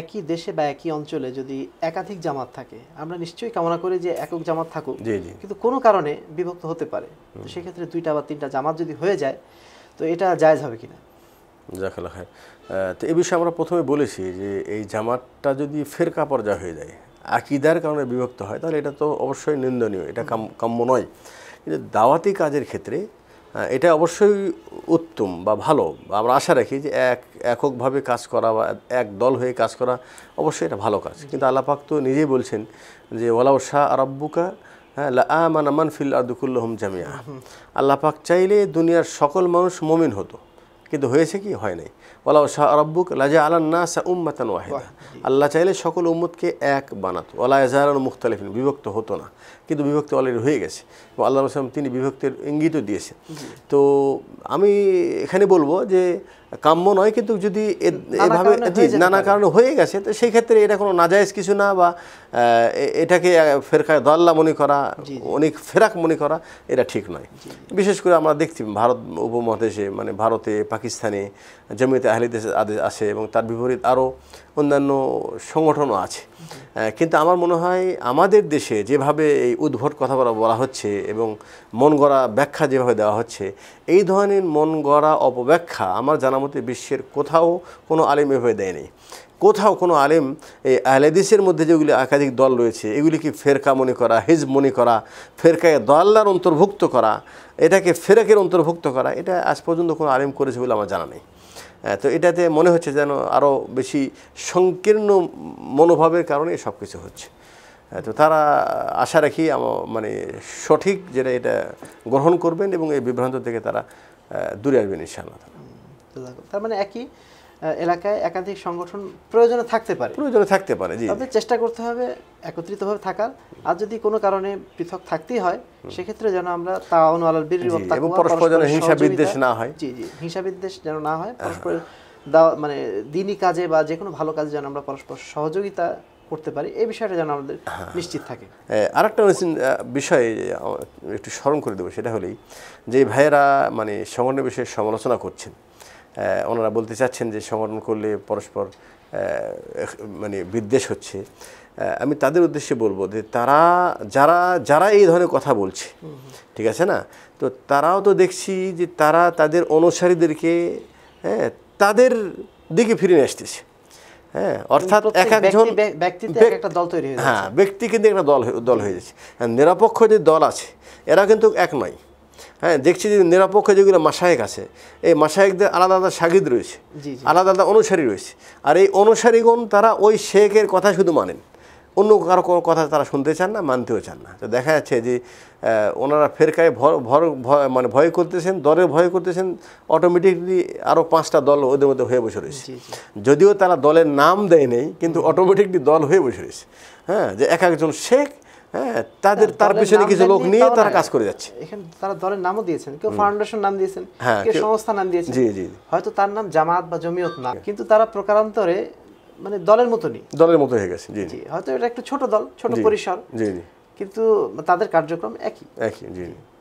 একই দেশে বা একই অঞ্চলে যদি একাধিক জামাত থাকে আমরা নিশ্চয়ই কামনা করি যে একক জামাত থাকুক কিন্তু কোনো কারণে বিভক্ত হতে পারে সেক্ষেত্রে দুইটা বা তিনটা জামাত যদি হয়ে যায় তো এটা জায়জ হবে কিনা জাকাল হ্যাঁ তো এ বিষয়ে আমরা প্রথমে বলেছি যে এই জামাতটা যদি ফেরকা পর্যায়ে হয়ে যায় আকিদার কারণে বিভক্ত হয় তাহলে এটা তো অবশ্যই নিন্দনীয় এটা কাম্য নয় কিন্তু দাওয়াতি কাজের ক্ষেত্রে এটা অবশ্যই উত্তম বা ভালো আমরা আশা রাখি যে এক এককভাবে কাজ করা বা এক দল হয়ে কাজ করা অবশ্যই এটা ভালো কাজ কিন্তু আল্লাপাক তো নিজেই বলছেন যে ওলাউ শাহ আরব্বুকা হ্যাঁ আমান আমান ফিল আদুকুল্লহম জামিয়া আল্লাপাক চাইলে দুনিয়ার সকল মানুষ মমিন হতো কিন্তু হয়েছে কি হয় নাই ওলাউ শাহ রব্বুক লাজা আলান্না সা উম্মাতান ওয়াহিদা আল্লাহ চাইলে সকল উম্মতকে এক বানাতো ওলা এজাহারান মুখতালিফিন বিভক্ত হতো না কিন্তু বিভক্ত অলরেডি হয়ে গেছে এবং আল্লাহ রসলাম তিনি বিভক্তের ইঙ্গিতও দিয়েছেন তো আমি এখানে বলবো যে কাম্য নয় কিন্তু যদি এভাবে নানা কারণে হয়ে গেছে তো সেই ক্ষেত্রে এটা কোনো নাজায়জ কিছু না বা এটাকে ফেরকায় দল্লা মনে করা অনেক ফেরাক মনে করা এটা ঠিক নয় বিশেষ করে আমরা দেখছি ভারত উপমহাদেশে মানে ভারতে পাকিস্তানে জমিতে আহলিদের আদেশ আছে এবং তার বিপরীত আরও অন্যান্য সংগঠনও আছে কিন্তু আমার মনে হয় আমাদের দেশে যেভাবে এই উদ্ভট কথা বলা হচ্ছে এবং মন গড়া ব্যাখ্যা যেভাবে দেওয়া হচ্ছে এই ধরনের মন গড়া অপব্যাখ্যা আমার জানা মোটামুটি বিশ্বের কোথাও কোনো আলেম এভাবে দেয়নি কোথাও কোনো আলেম এই আহলেদিসের মধ্যে যেগুলি একাধিক দল রয়েছে এগুলিকে ফেরকা মনে করা হিজ মনে করা ফেরকায় দল্লার অন্তর্ভুক্ত করা এটাকে ফেরাকের অন্তর্ভুক্ত করা এটা আজ পর্যন্ত কোনো আলেম করেছে বলে আমার জানা নেই তো এটাতে মনে হচ্ছে যেন আরও বেশি সংকীর্ণ মনোভাবের কারণে সব কিছু হচ্ছে তো তারা আশা রাখি মানে সঠিক যেটা এটা গ্রহণ করবেন এবং এই বিভ্রান্ত থেকে তারা দূরে আসবেন ইনশাআল্লাহ তার মানে একই এলাকায় একাধিক সংগঠন প্রয়োজনে থাকতে পারে প্রয়োজনে থাকতে পারে তবে চেষ্টা করতে হবে একত্রিতভাবে থাকার আর যদি কোনো কারণে পৃথক থাকতেই হয় সেক্ষেত্রে যেন আমরা তাওয়ান আলাল বির এবং পরস্পর যেন হিংসা বিদ্বেষ না হয় জি জি হিংসা বিদ্বেষ যেন না হয় পরস্পরের মানে দিনই কাজে বা যে কোনো ভালো কাজে যেন আমরা পরস্পর সহযোগিতা করতে পারি এই বিষয়টা যেন আমাদের নিশ্চিত থাকে আর একটা বিষয় একটু স্মরণ করে দেবো সেটা হলেই যে ভাইয়েরা মানে সংগঠনের বিষয়ে সমালোচনা করছেন ওনারা বলতে চাচ্ছেন যে সংগঠন করলে পরস্পর মানে বিদ্বেষ হচ্ছে আমি তাদের উদ্দেশ্যে বলবো যে তারা যারা যারা এই ধরনের কথা বলছে ঠিক আছে না তো তারাও তো দেখছি যে তারা তাদের অনুসারীদেরকে হ্যাঁ তাদের দিকে ফিরে আসতেছে হ্যাঁ অর্থাৎ এক একজন একটা দল তৈরি হ্যাঁ ব্যক্তি কিন্তু একটা দল দল হয়ে যাচ্ছে নিরপেক্ষ যে দল আছে এরা কিন্তু এক নয় হ্যাঁ দেখছি যে নিরাপক্ষ যেগুলো মাসায়েক আছে এই মাসায়েকদের আলাদা আলাদা সাগিদ রয়েছে আলাদা আলাদা অনুসারী রয়েছে আর এই অনুসারীগণ তারা ওই শেখের কথা শুধু মানেন অন্য কারো কোনো কথা তারা শুনতে চান না মানতেও চান না তো দেখা যাচ্ছে যে ওনারা ফেরকায় ভর ভর মানে ভয় করতেছেন দরে ভয় করতেছেন অটোমেটিকলি আরও পাঁচটা দল ওদের মধ্যে হয়ে বসে রয়েছে যদিও তারা দলের নাম দেয় নেই কিন্তু অটোমেটিকলি দল হয়ে বসে রয়েছে হ্যাঁ যে এক একজন শেখ হ্যাঁ, তাদের হ্যাঁ, তার পিছনে কিছু লোক নিয়ে তারা কাজ করে যাচ্ছে এখানে তারা দলের নামও দিয়েছেন কেউ ফাউন্ডেশন নাম দিয়েছেন হ্যাঁ, কেউ সংস্থা নাম দিয়েছেন জি জি হয়তো তার নাম জামাত বা জমিয়ত না কিন্তু তারা প্রকারান্তরে মানে দলের মতনই দলের মতো হয়ে গেছে জি জি হয়তো এটা একটা ছোট দল ছোট পরিসর জি জি কিন্তু তাদের কার্যক্রম একই একই জি